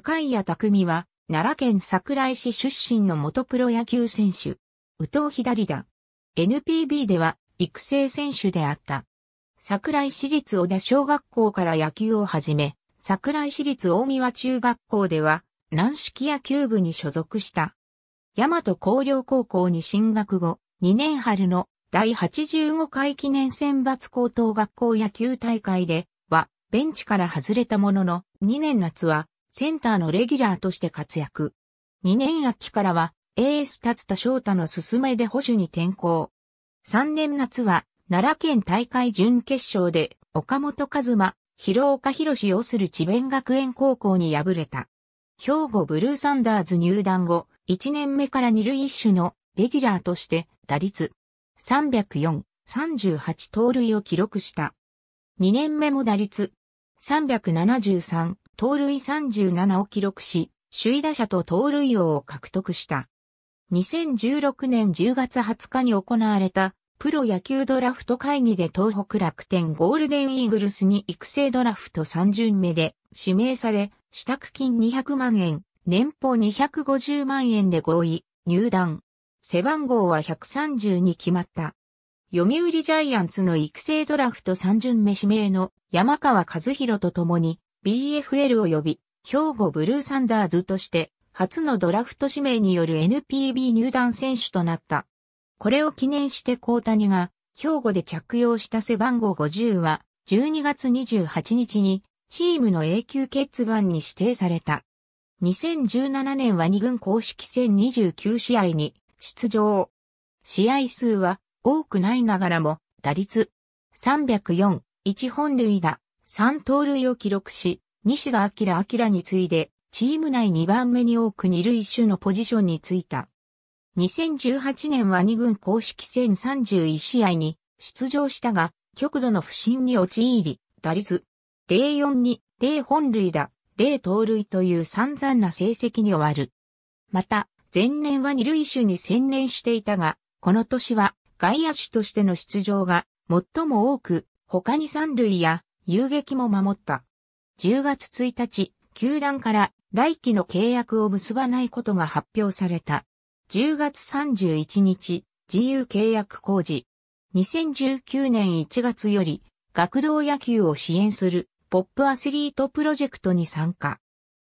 向谷匠は、奈良県桜井市出身の元プロ野球選手。宇藤左だ。NPB では育成選手であった。桜井市立小田小学校から野球を始め、桜井市立大宮中学校では、軟式野球部に所属した。大和高陵高校に進学後、2年春の第85回記念選抜高等学校野球大会では、ベンチから外れたものの、2年夏はセンターのレギュラーとして活躍。2年秋からは、エース達田翔太の勧めで保守に転向。3年夏は、奈良県大会準決勝で、岡本和馬、広岡博士をする智弁学園高校に敗れた。兵庫ブルーサンダーズ入団後、1年目から二塁一種のレギュラーとして打率304、38盗塁を記録した。2年目も打率373、盗塁37を記録し、首位打者と盗塁王を獲得した。2016年10月20日に行われたプロ野球ドラフト会議で東北楽天ゴールデンイーグルスに育成ドラフト3巡目で指名され、支度金200万円、年俸250万円で合意、入団。背番号は130に決まった。読売ジャイアンツの育成ドラフト3巡目指名の山川和弘と共に BFL 及び兵庫ブルーサンダーズとして初のドラフト指名による NPB 入団選手となった。これを記念して高谷が兵庫で着用した背番号50は12月28日にチームの永久欠番に指定された。2017年は2軍公式戦29試合に出場。試合数は多くないながらも打率304、1本塁打、3盗塁を記録し、西田明明に次いで、チーム内2番目に多く二塁手のポジションについた。2018年は2軍公式戦31試合に出場したが、極度の不振に陥り、打率0-4に0本塁打、0盗塁という散々な成績に終わる。また、前年は二塁手に専念していたが、この年は外野手としての出場が最も多く、他に三塁や遊撃も守った。10月1日、球団から来期の契約を結ばないことが発表された。10月31日、自由契約工事。2019年1月より、学童野球を支援するポップアスリートプロジェクトに参加。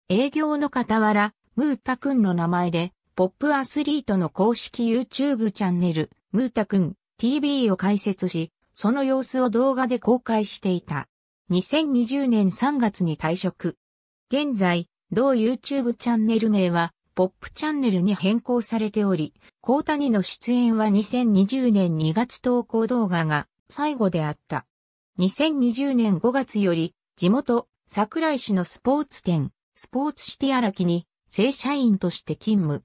営業の傍ら、ムータくんの名前で、ポップアスリートの公式 YouTube チャンネル、ムータくん TV を開設し、その様子を動画で公開していた。2020年3月に退職。現在、同 YouTube チャンネル名は、ポップチャンネルに変更されており、高谷の出演は2020年2月投稿動画が最後であった。2020年5月より、地元、桜井市のスポーツ店、スポーツシティ荒木に、正社員として勤務。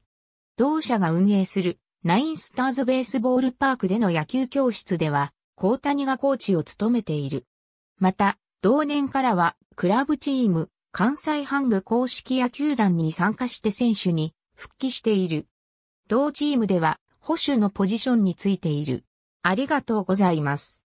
同社が運営する、ナインスターズベースボールパークでの野球教室では、高谷がコーチを務めている。また、同年からはクラブチーム関西ハング公式野球団に参加して選手に復帰している。同チームでは保守のポジションについている。ありがとうございます。